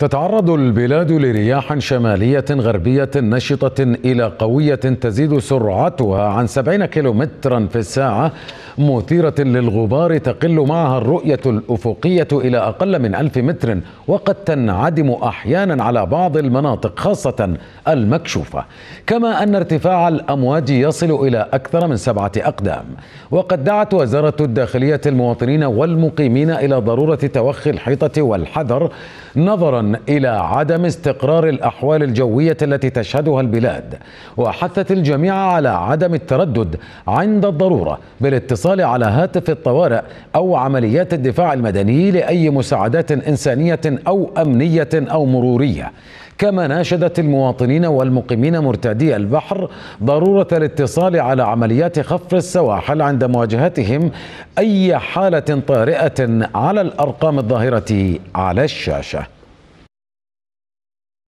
تتعرض البلاد لرياح شمالية غربية نشطة إلى قوية تزيد سرعتها عن 70 كيلومترا في الساعة مثيرة للغبار تقل معها الرؤية الأفقية إلى أقل من ألف متر وقد تنعدم أحيانا على بعض المناطق خاصة المكشوفة كما أن ارتفاع الأمواج يصل إلى أكثر من سبعة أقدام وقد دعت وزارة الداخلية المواطنين والمقيمين إلى ضرورة توخي الحيطة والحذر نظرا إلى عدم استقرار الأحوال الجوية التي تشهدها البلاد وحثت الجميع على عدم التردد عند الضرورة بالاتصال على هاتف الطوارئ أو عمليات الدفاع المدني لأي مساعدات إنسانية أو أمنية أو مرورية كما ناشدت المواطنين والمقيمين مرتادي البحر ضرورة الاتصال على عمليات خفر السواحل عند مواجهتهم أي حالة طارئة على الأرقام الظاهرة على الشاشة